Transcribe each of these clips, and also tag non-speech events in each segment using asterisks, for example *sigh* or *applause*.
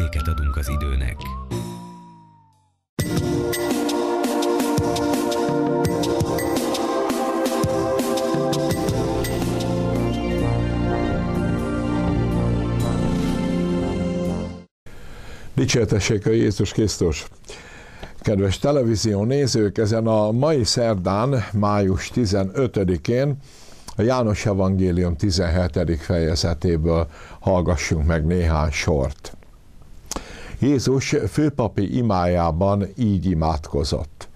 értéket adunk az időnek. Dicsértessék a Jézus Krisztus! Kedves televízió nézők, ezen a mai szerdán, május 15-én a János Evangélium 17. fejezetéből hallgassunk meg néhány sort. Jézus főpapi imájában így imádkozott.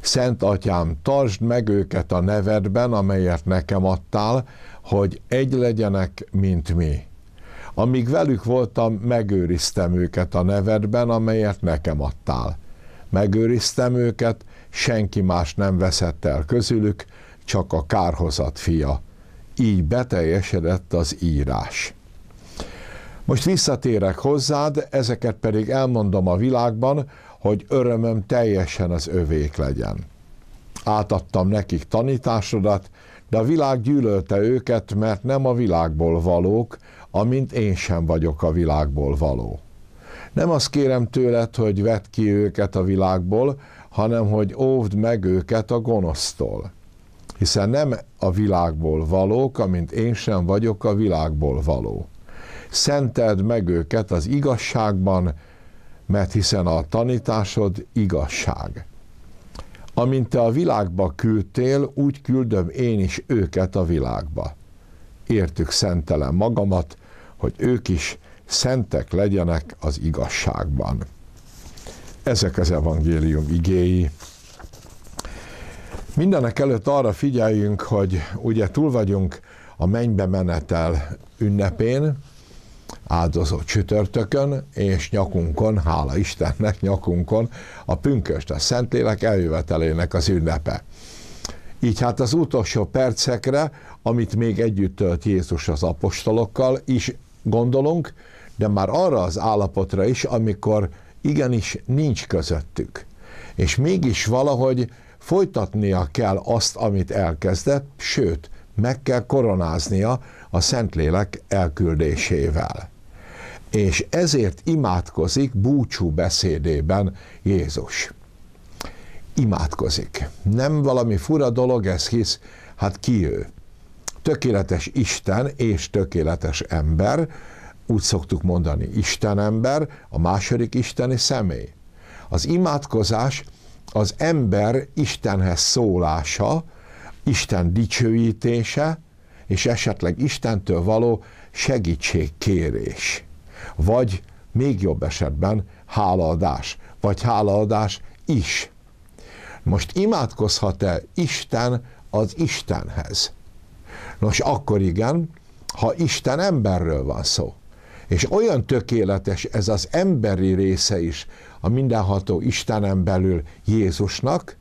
Szent atyám, tartsd meg őket a nevedben, amelyet nekem adtál, hogy egy legyenek, mint mi. Amíg velük voltam, megőriztem őket a nevedben, amelyet nekem adtál. Megőriztem őket, senki más nem veszett el közülük, csak a kárhozat fia. Így beteljesedett az írás. Most visszatérek hozzád, ezeket pedig elmondom a világban, hogy örömöm teljesen az övék legyen. Átadtam nekik tanításodat, de a világ gyűlölte őket, mert nem a világból valók, amint én sem vagyok a világból való. Nem azt kérem tőled, hogy vedd ki őket a világból, hanem hogy óvd meg őket a gonosztól. Hiszen nem a világból valók, amint én sem vagyok a világból való szenteld meg őket az igazságban, mert hiszen a tanításod igazság. Amint te a világba küldtél, úgy küldöm én is őket a világba. Értük szentelem magamat, hogy ők is szentek legyenek az igazságban. Ezek az evangélium igéi. Mindenek előtt arra figyeljünk, hogy ugye túl vagyunk a mennybe menetel ünnepén, áldozott csütörtökön, és nyakunkon, hála Istennek nyakunkon, a pünköst, a Szentlélek eljövetelének az ünnepe. Így hát az utolsó percekre, amit még együtt tölt Jézus az apostolokkal is gondolunk, de már arra az állapotra is, amikor igenis nincs közöttük. És mégis valahogy folytatnia kell azt, amit elkezdett, sőt, meg kell koronáznia a Szentlélek elküldésével és ezért imádkozik búcsú beszédében Jézus. Imádkozik. Nem valami fura dolog ez, hisz hát ki ő? Tökéletes Isten és tökéletes ember, úgy szoktuk mondani, Isten ember, a második isteni személy. Az imádkozás az ember Istenhez szólása, Isten dicsőítése, és esetleg Istentől való segítségkérés vagy még jobb esetben hálaadás, vagy hálaadás is. Most imádkozhat-e Isten az Istenhez? Nos, akkor igen, ha Isten emberről van szó. És olyan tökéletes ez az emberi része is a mindenható Istenen belül Jézusnak,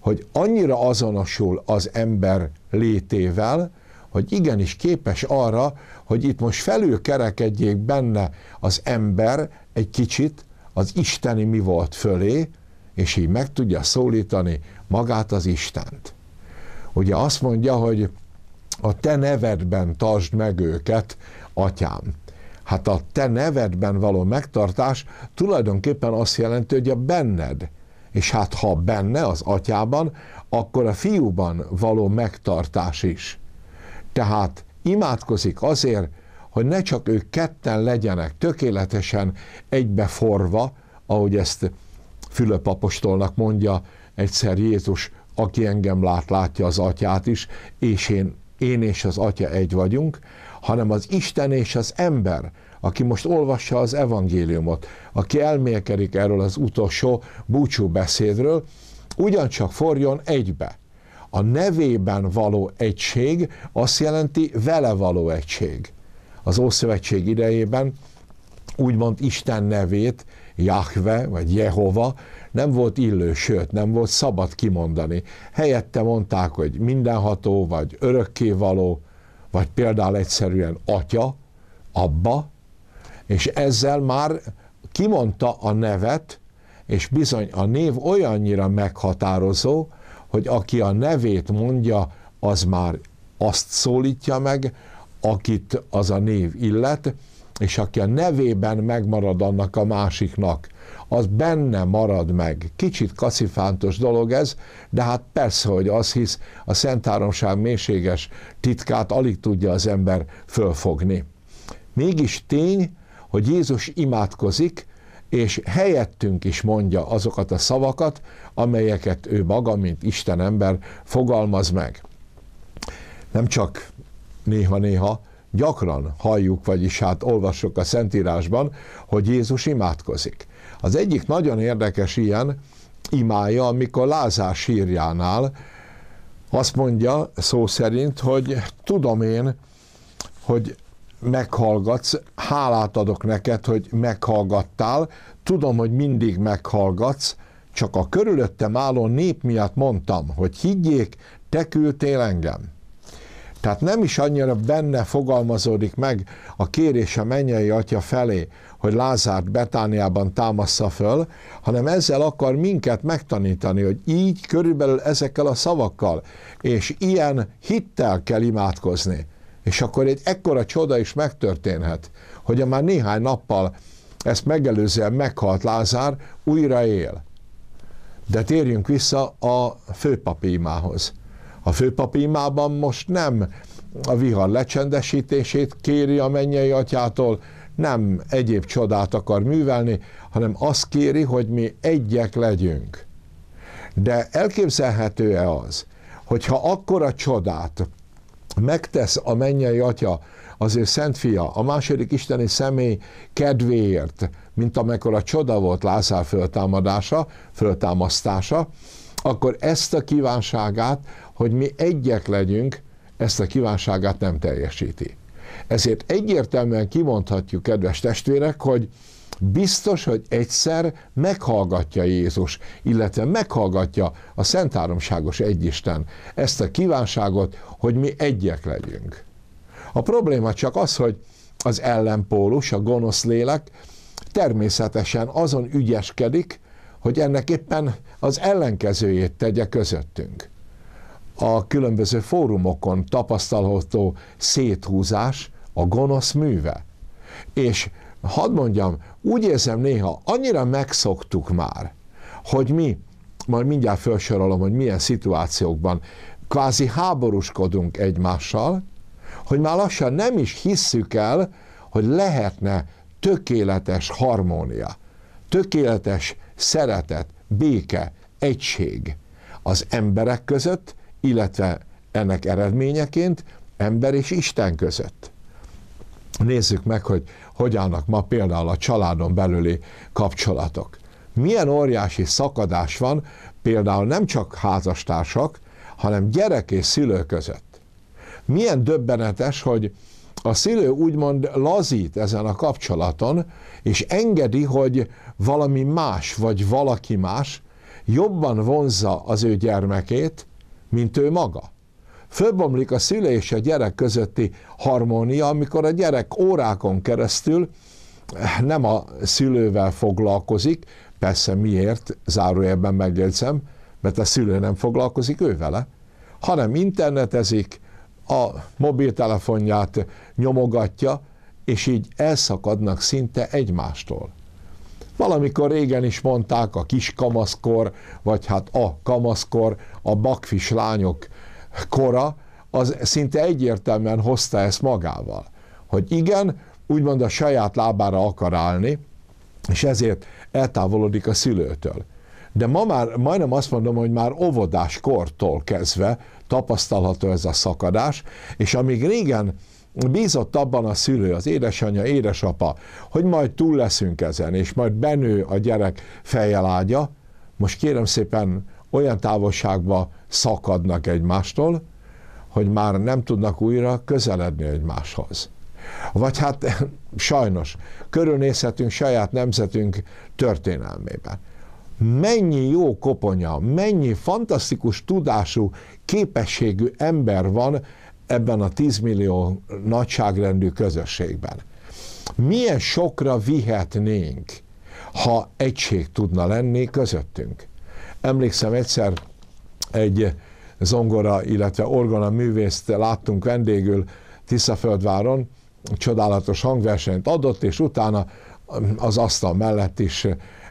hogy annyira azonosul az ember létével, hogy igenis képes arra, hogy itt most felülkerekedjék benne az ember egy kicsit az isteni mi volt fölé, és így meg tudja szólítani magát az Istent. Ugye azt mondja, hogy a te nevedben tartsd meg őket, atyám. Hát a te nevedben való megtartás tulajdonképpen azt jelenti, hogy a benned, és hát ha benne az atyában, akkor a fiúban való megtartás is. Tehát imádkozik azért, hogy ne csak ők ketten legyenek tökéletesen egybeforva, ahogy ezt Fülöp apostolnak mondja egyszer Jézus, aki engem lát, látja az atyát is, és én, én és az atya egy vagyunk, hanem az Isten és az ember, aki most olvassa az evangéliumot, aki elmélkedik erről az utolsó búcsú beszédről, ugyancsak forjon egybe. A nevében való egység azt jelenti vele való egység. Az Ószövetség idejében úgymond Isten nevét, Jahve vagy Jehova nem volt illő, sőt nem volt szabad kimondani. Helyette mondták, hogy mindenható, vagy örökké való, vagy például egyszerűen atya, abba, és ezzel már kimondta a nevet, és bizony a név olyannyira meghatározó, hogy aki a nevét mondja, az már azt szólítja meg, akit az a név illet, és aki a nevében megmarad annak a másiknak, az benne marad meg. Kicsit kacifántos dolog ez, de hát persze, hogy az hisz, a Szent Háromság mélységes titkát alig tudja az ember fölfogni. Mégis tény, hogy Jézus imádkozik, és helyettünk is mondja azokat a szavakat, amelyeket ő maga, mint Isten ember fogalmaz meg. Nem csak néha-néha, gyakran halljuk, vagyis hát olvasok a Szentírásban, hogy Jézus imádkozik. Az egyik nagyon érdekes ilyen imája, amikor Lázár sírjánál azt mondja szó szerint, hogy tudom én, hogy meghallgatsz, hálát adok neked, hogy meghallgattál, tudom, hogy mindig meghallgatsz, csak a körülöttem álló nép miatt mondtam, hogy higgyék, te küldtél engem. Tehát nem is annyira benne fogalmazódik meg a kérés a mennyei atya felé, hogy Lázárt Betániában támassza föl, hanem ezzel akar minket megtanítani, hogy így körülbelül ezekkel a szavakkal és ilyen hittel kell imádkozni. És akkor egy ekkora csoda is megtörténhet, hogy a már néhány nappal ezt megelőzően meghalt Lázár újra él. De térjünk vissza a főpapi imához. A főpapi imában most nem a vihar lecsendesítését kéri a mennyei atyától, nem egyéb csodát akar művelni, hanem azt kéri, hogy mi egyek legyünk. De elképzelhető-e az, hogyha akkora csodát megtesz a mennyei atya, az ő szent fia, a második isteni személy kedvéért, mint amikor a csoda volt Lázár föltámadása, föltámasztása, akkor ezt a kívánságát, hogy mi egyek legyünk, ezt a kívánságát nem teljesíti. Ezért egyértelműen kimondhatjuk, kedves testvérek, hogy biztos, hogy egyszer meghallgatja Jézus, illetve meghallgatja a Szent Háromságos Egyisten ezt a kívánságot, hogy mi egyek legyünk. A probléma csak az, hogy az ellenpólus, a gonosz lélek természetesen azon ügyeskedik, hogy ennek éppen az ellenkezőjét tegye közöttünk. A különböző fórumokon tapasztalható széthúzás a gonosz műve. És hadd mondjam, úgy érzem néha, annyira megszoktuk már, hogy mi, majd mindjárt felsorolom, hogy milyen szituációkban kvázi háborúskodunk egymással, hogy már lassan nem is hisszük el, hogy lehetne tökéletes harmónia, tökéletes szeretet, béke, egység az emberek között, illetve ennek eredményeként ember és Isten között nézzük meg, hogy hogy állnak ma például a családon belüli kapcsolatok. Milyen óriási szakadás van például nem csak házastársak, hanem gyerek és szülő között. Milyen döbbenetes, hogy a szülő úgymond lazít ezen a kapcsolaton, és engedi, hogy valami más vagy valaki más jobban vonzza az ő gyermekét, mint ő maga. Fölbomlik a szüle és a gyerek közötti harmónia, amikor a gyerek órákon keresztül eh, nem a szülővel foglalkozik, persze miért, zárójelben megjegyzem, mert a szülő nem foglalkozik ő vele, hanem internetezik, a mobiltelefonját nyomogatja, és így elszakadnak szinte egymástól. Valamikor régen is mondták a kis kamaszkor, vagy hát a kamaszkor, a bakfis lányok kora, az szinte egyértelműen hozta ezt magával. Hogy igen, úgymond a saját lábára akar állni, és ezért eltávolodik a szülőtől. De ma már majdnem azt mondom, hogy már óvodás kortól kezdve tapasztalható ez a szakadás, és amíg régen bízott abban a szülő, az édesanyja, édesapa, hogy majd túl leszünk ezen, és majd benő a gyerek fejjel ágya, most kérem szépen olyan távolságba szakadnak egymástól, hogy már nem tudnak újra közeledni egymáshoz. Vagy hát *laughs* sajnos körülnézhetünk saját nemzetünk történelmében. Mennyi jó koponya, mennyi fantasztikus tudású, képességű ember van ebben a 10 millió nagyságrendű közösségben. Milyen sokra vihetnénk, ha egység tudna lenni közöttünk. Emlékszem egyszer egy zongora, illetve orgona művészt láttunk vendégül Tiszaföldváron, csodálatos hangversenyt adott, és utána az asztal mellett is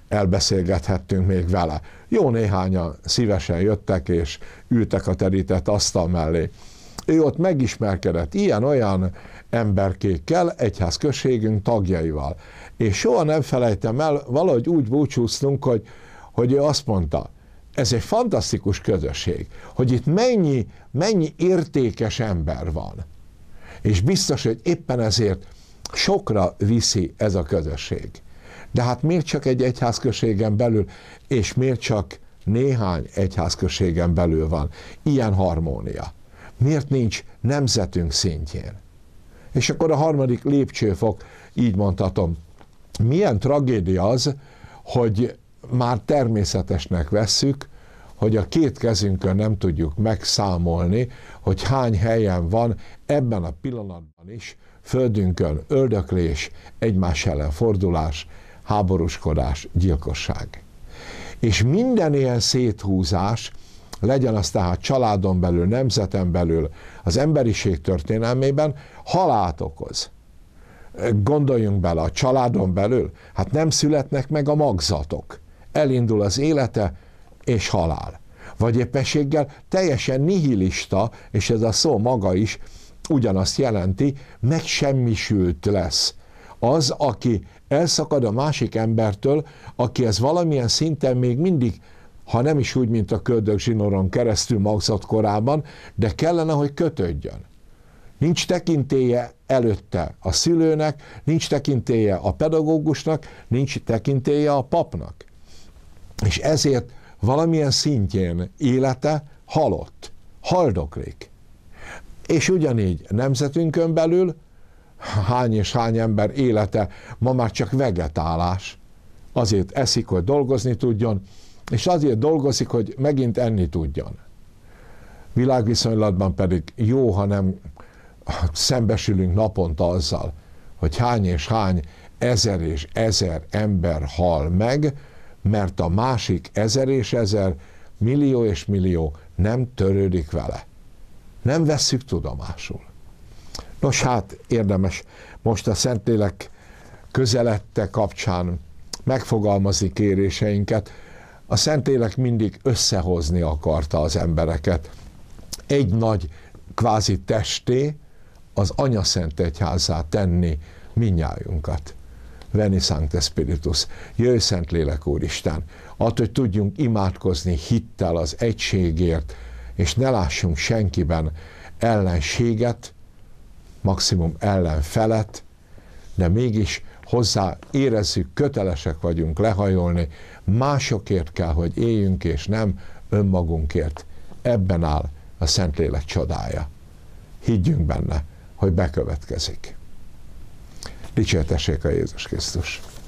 elbeszélgethettünk még vele. Jó néhányan szívesen jöttek és ültek a terített asztal mellé. Ő ott megismerkedett ilyen-olyan emberkékkel, egyházközségünk tagjaival. És soha nem felejtem el, valahogy úgy búcsúztunk, hogy, hogy ő azt mondta, ez egy fantasztikus közösség, hogy itt mennyi, mennyi értékes ember van. És biztos, hogy éppen ezért sokra viszi ez a közösség. De hát miért csak egy egyházközségen belül, és miért csak néhány egyházközségen belül van ilyen harmónia? Miért nincs nemzetünk szintjén? És akkor a harmadik lépcsőfok, így mondhatom, milyen tragédia az, hogy már természetesnek vesszük, hogy a két kezünkön nem tudjuk megszámolni, hogy hány helyen van ebben a pillanatban is földünkön öldöklés, egymás ellen fordulás, háborúskodás, gyilkosság. És minden ilyen széthúzás, legyen az tehát családon belül, nemzeten belül, az emberiség történelmében halált okoz. Gondoljunk bele, a családon belül, hát nem születnek meg a magzatok elindul az élete, és halál. Vagy éppességgel teljesen nihilista, és ez a szó maga is ugyanazt jelenti, megsemmisült lesz. Az, aki elszakad a másik embertől, aki ez valamilyen szinten még mindig ha nem is úgy, mint a köldök zsinoron keresztül magzat korában, de kellene, hogy kötődjön. Nincs tekintéje előtte a szülőnek, nincs tekintéje a pedagógusnak, nincs tekintéje a papnak. És ezért valamilyen szintjén élete halott, haldoklik. És ugyanígy nemzetünkön belül hány és hány ember élete ma már csak vegetálás. Azért eszik, hogy dolgozni tudjon, és azért dolgozik, hogy megint enni tudjon. Világviszonylatban pedig jó, ha nem szembesülünk naponta azzal, hogy hány és hány ezer és ezer ember hal meg, mert a másik ezer és ezer, millió és millió nem törődik vele. Nem vesszük tudomásul. Nos hát érdemes most a Szentlélek közelette kapcsán megfogalmazni kéréseinket. A Szentlélek mindig összehozni akarta az embereket. Egy nagy kvázi testé az Anya Szent Egyházá tenni minnyájunkat. Veni Sancte Spiritus, jöjj Szent Lélek Úristen, attól, hogy tudjunk imádkozni hittel az egységért, és ne lássunk senkiben ellenséget, maximum ellenfelet, de mégis hozzá érezzük, kötelesek vagyunk lehajolni, másokért kell, hogy éljünk, és nem önmagunkért. Ebben áll a Szentlélek csodája. Higgyünk benne, hogy bekövetkezik. Dicsértessék a Jézus Krisztus!